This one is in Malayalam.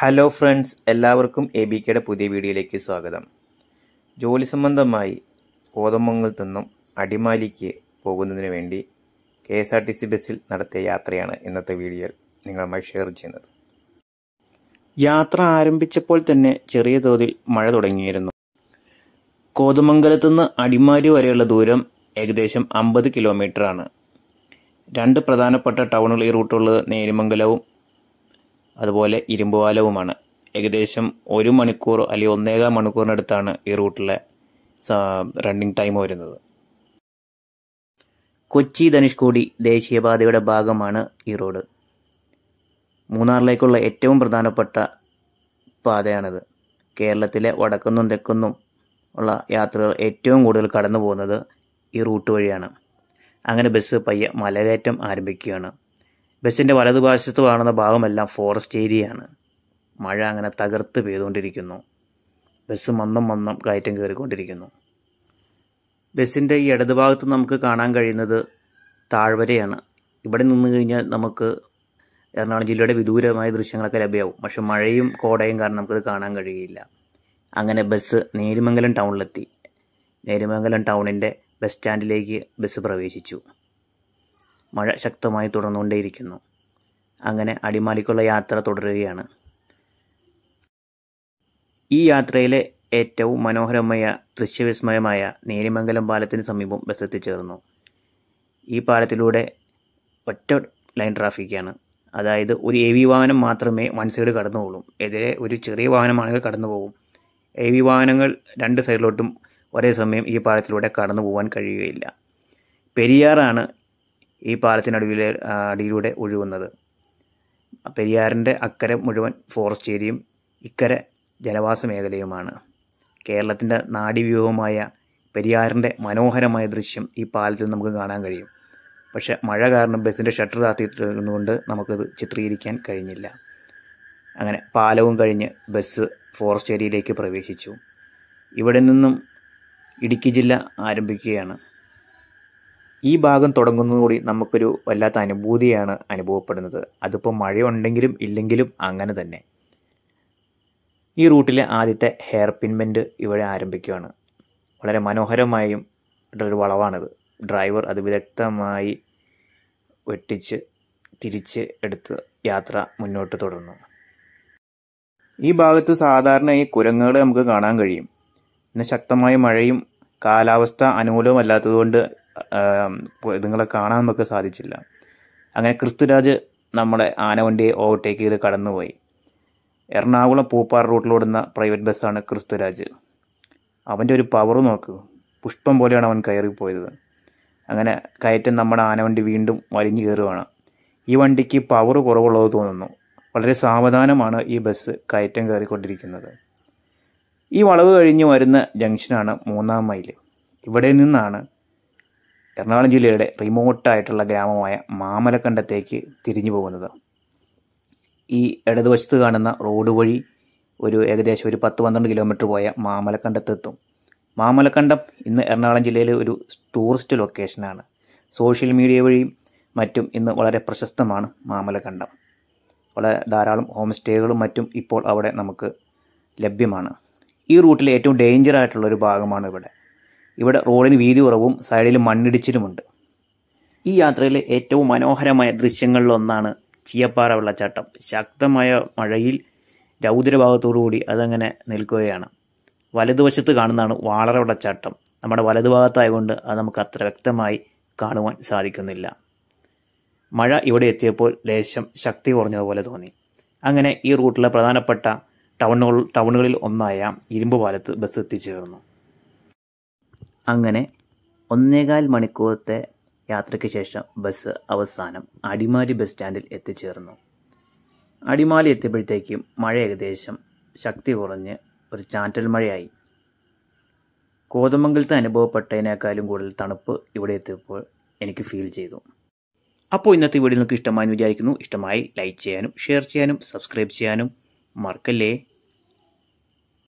ഹലോ ഫ്രണ്ട്സ് എല്ലാവർക്കും എ ബി കെയുടെ പുതിയ വീഡിയോയിലേക്ക് സ്വാഗതം ജോലി സംബന്ധമായി കോതമംഗലത്തു നിന്നും അടിമാലിക്ക് പോകുന്നതിന് വേണ്ടി K S R T C ബസ്സിൽ നടത്തിയ യാത്രയാണ് ഇന്നത്തെ വീഡിയോയിൽ നിങ്ങളുമായി ഷെയർ ചെയ്യുന്നത് യാത്ര ആരംഭിച്ചപ്പോൾ തന്നെ ചെറിയ തോതിൽ മഴ തുടങ്ങിയിരുന്നു കോതമംഗലത്തുനിന്ന് അടിമാലി വരെയുള്ള ദൂരം ഏകദേശം അമ്പത് കിലോമീറ്ററാണ് രണ്ട് പ്രധാനപ്പെട്ട ടൗണുകൾ ഈ റൂട്ടുള്ളത് നേരിമംഗലവും അതുപോലെ ഇരുമ്പുപാലവുമാണ് ഏകദേശം ഒരു മണിക്കൂർ അല്ലെങ്കിൽ ഒന്നേകാൽ മണിക്കൂറിനടുത്താണ് ഈ റൂട്ടിലെ റണ്ണിങ് ടൈം വരുന്നത് കൊച്ചി ധനുഷ്കോടി ദേശീയപാതയുടെ ഭാഗമാണ് ഈ റോഡ് മൂന്നാറിലേക്കുള്ള ഏറ്റവും പ്രധാനപ്പെട്ട പാതയാണിത് കേരളത്തിലെ വടക്കുന്നും തെക്കുന്നും ഉള്ള യാത്രകൾ ഏറ്റവും കൂടുതൽ കടന്നു പോകുന്നത് ഈ റൂട്ട് വഴിയാണ് അങ്ങനെ ബസ് പയ്യെ മലകയറ്റം ആരംഭിക്കുകയാണ് ബസ്സിൻ്റെ വലതുഭാശത്ത് കാണുന്ന ഭാഗമെല്ലാം ഫോറസ്റ്റ് ഏരിയയാണ് മഴ അങ്ങനെ തകർത്ത് പെയ്തുകൊണ്ടിരിക്കുന്നു ബസ് മന്ദം മന്ദം കയറ്റം കയറിക്കൊണ്ടിരിക്കുന്നു ബസ്സിൻ്റെ ഈ ഇടതുഭാഗത്ത് നമുക്ക് കാണാൻ കഴിയുന്നത് താഴ്വരയാണ് ഇവിടെ നിന്ന് കഴിഞ്ഞാൽ നമുക്ക് എറണാകുളം ജില്ലയുടെ വിദൂരമായ ദൃശ്യങ്ങളൊക്കെ ലഭ്യമാവും പക്ഷെ മഴയും കോടയും കാരണം നമുക്കത് കാണാൻ കഴിയുകയില്ല അങ്ങനെ ബസ് നേരുമംഗലം ടൗണിലെത്തി നേരുമംഗലം ടൗണിൻ്റെ ബസ് സ്റ്റാൻഡിലേക്ക് ബസ് പ്രവേശിച്ചു മഴ ശക്തമായി തുടർന്നുകൊണ്ടേയിരിക്കുന്നു അങ്ങനെ അടിമാലിക്കുള്ള യാത്ര തുടരുകയാണ് ഈ യാത്രയിലെ ഏറ്റവും മനോഹരമായ ദൃശ്യവിസ്മയമായ നേരിമംഗലം പാലത്തിന് സമീപം ബസ് എത്തിച്ചേർന്നു ഈ പാലത്തിലൂടെ ഒറ്റ ലൈൻ ട്രാഫിക്കാണ് അതായത് ഒരു എ വി വാഹനം മാത്രമേ വൺ സൈഡ് കടന്നുപോകും എതിരെ ഒരു ചെറിയ വാഹനമാണെങ്കിൽ കടന്നു പോകും എ വി വാഹനങ്ങൾ രണ്ട് സൈഡിലോട്ടും ഒരേ സമയം ഈ പാലത്തിലൂടെ കടന്നു പോകാൻ കഴിയുകയില്ല പെരിയാറാണ് ഈ പാലത്തിനടുവിലെ അടിയിലൂടെ ഒഴുകുന്നത് പെരിയാറിൻ്റെ അക്കരെ മുഴുവൻ ഫോറസ്റ്റ് ഏരിയയും ഇക്കരെ ജനവാസ മേഖലയുമാണ് കേരളത്തിൻ്റെ നാടിവ്യൂഹമായ പെരിയാറിൻ്റെ മനോഹരമായ ദൃശ്യം ഈ പാലത്തിൽ നമുക്ക് കാണാൻ കഴിയും പക്ഷെ മഴ കാരണം ബസ്സിൻ്റെ ഷട്ടർ താത്തിയിട്ടിരുന്നുകൊണ്ട് നമുക്കത് ചിത്രീകരിക്കാൻ കഴിഞ്ഞില്ല അങ്ങനെ പാലവും കഴിഞ്ഞ് ബസ് ഫോറസ്റ്റ് ഏരിയയിലേക്ക് പ്രവേശിച്ചു ഇവിടെ നിന്നും ഇടുക്കി ജില്ല ആരംഭിക്കുകയാണ് ഈ ഭാഗം തുടങ്ങുന്നതുകൂടി നമുക്കൊരു വല്ലാത്ത അനുഭൂതിയാണ് അനുഭവപ്പെടുന്നത് അതിപ്പോൾ മഴയുണ്ടെങ്കിലും ഇല്ലെങ്കിലും അങ്ങനെ തന്നെ ഈ റൂട്ടിലെ ആദ്യത്തെ ഹെയർ പിൻമെൻറ്റ് ഇവിടെ ആരംഭിക്കുകയാണ് വളരെ മനോഹരമായും ഒരു വളവാണിത് ഡ്രൈവർ അത് വിദഗ്ധമായി വെട്ടിച്ച് തിരിച്ച് എടുത്ത് യാത്ര മുന്നോട്ട് തുടർന്നു ഈ ഭാഗത്ത് സാധാരണ ഈ കുരങ്ങുകളെ നമുക്ക് കാണാൻ കഴിയും പിന്നെ ശക്തമായ മഴയും കാലാവസ്ഥ അനുകൂലമല്ലാത്തതുകൊണ്ട് ഇതുങ്ങളെ കാണാൻ നമുക്ക് സാധിച്ചില്ല അങ്ങനെ ക്രിസ്തുരാജ് നമ്മുടെ ആനവണ്ടിയെ ഓവർടേക്ക് ചെയ്ത് കടന്നുപോയി എറണാകുളം പൂപ്പാറ റൂട്ടിലോടുന്ന പ്രൈവറ്റ് ബസ്സാണ് ക്രിസ്തുരാജ് അവൻ്റെ ഒരു പവർ നോക്ക് പുഷ്പം പോലെയാണ് അവൻ കയറിപ്പോയത് അങ്ങനെ കയറ്റം നമ്മുടെ ആനവണ്ടി വീണ്ടും വലിഞ്ഞു കയറുകയാണ് ഈ വണ്ടിക്ക് പവർ കുറവുള്ളത് തോന്നുന്നു വളരെ സാവധാനമാണ് ഈ ബസ് കയറ്റം കയറിക്കൊണ്ടിരിക്കുന്നത് ഈ വളവ് കഴിഞ്ഞ് വരുന്ന ജംഗ്ഷനാണ് മൂന്നാം മൈൽ ഇവിടെ നിന്നാണ് എറണാകുളം ജില്ലയുടെ റിമോട്ടായിട്ടുള്ള ഗ്രാമമായ മാമലക്കണ്ടത്തേക്ക് തിരിഞ്ഞു പോകുന്നത് ഈ ഇടതുവശത്ത് കാണുന്ന റോഡ് വഴി ഒരു ഏകദേശം ഒരു പത്ത് പന്ത്രണ്ട് കിലോമീറ്റർ പോയ മാമലക്കണ്ടത്തെത്തും മാമലക്കണ്ടം ഇന്ന് എറണാകുളം ജില്ലയിലെ ഒരു ടൂറിസ്റ്റ് ലൊക്കേഷനാണ് സോഷ്യൽ മീഡിയ വഴിയും മറ്റും ഇന്ന് വളരെ പ്രശസ്തമാണ് മാമലക്കണ്ടം വളരെ ധാരാളം ഹോം സ്റ്റേകളും മറ്റും ഇപ്പോൾ അവിടെ നമുക്ക് ലഭ്യമാണ് ഈ റൂട്ടിലെ ഏറ്റവും ഡേഞ്ചർ ആയിട്ടുള്ള ഒരു ഭാഗമാണ് ഇവിടെ ഇവിടെ റോഡിന് വീതി കുറവും സൈഡിൽ മണ്ണിടിച്ചിലുമുണ്ട് ഈ യാത്രയിലെ ഏറ്റവും മനോഹരമായ ദൃശ്യങ്ങളിലൊന്നാണ് ചിയപ്പാറ വെള്ളച്ചാട്ടം ശക്തമായ മഴയിൽ കൂടി അതങ്ങനെ നിൽക്കുകയാണ് വലതുവശത്ത് കാണുന്നതാണ് വാളറ വെള്ളച്ചാട്ടം നമ്മുടെ വലതുഭാഗത്തായതുകൊണ്ട് അത് നമുക്ക് അത്ര വ്യക്തമായി കാണുവാൻ സാധിക്കുന്നില്ല മഴ ഇവിടെ എത്തിയപ്പോൾ ലേശം ശക്തി കുറഞ്ഞതുപോലെ തോന്നി അങ്ങനെ ഈ റൂട്ടിലെ പ്രധാനപ്പെട്ട ടൗണുകൾ ടൗണുകളിൽ ഒന്നായ ഇരുമ്പ് പാലത്ത് ബസ് എത്തിച്ചേർന്നു അങ്ങനെ ഒന്നേകാൽ മണിക്കൂറത്തെ യാത്രയ്ക്ക് ശേഷം ബസ് അവസാനം അടിമാലി ബസ് സ്റ്റാൻഡിൽ എത്തിച്ചേർന്നു അടിമാലി എത്തിയപ്പോഴത്തേക്കും മഴ ഏകദേശം ശക്തി കുറഞ്ഞ് ഒരു ചാറ്റൽ മഴയായി കോതമംഗലത്ത് അനുഭവപ്പെട്ടതിനേക്കാളും കൂടുതൽ തണുപ്പ് ഇവിടെ എത്തിയപ്പോൾ എനിക്ക് ഫീൽ ചെയ്തു അപ്പോൾ ഇന്നത്തെ വീഡിയോ നിങ്ങൾക്ക് ഇഷ്ടമായെന്ന് വിചാരിക്കുന്നു ഇഷ്ടമായി ലൈക്ക് ചെയ്യാനും ഷെയർ ചെയ്യാനും സബ്സ്ക്രൈബ് ചെയ്യാനും മറക്കല്ലേ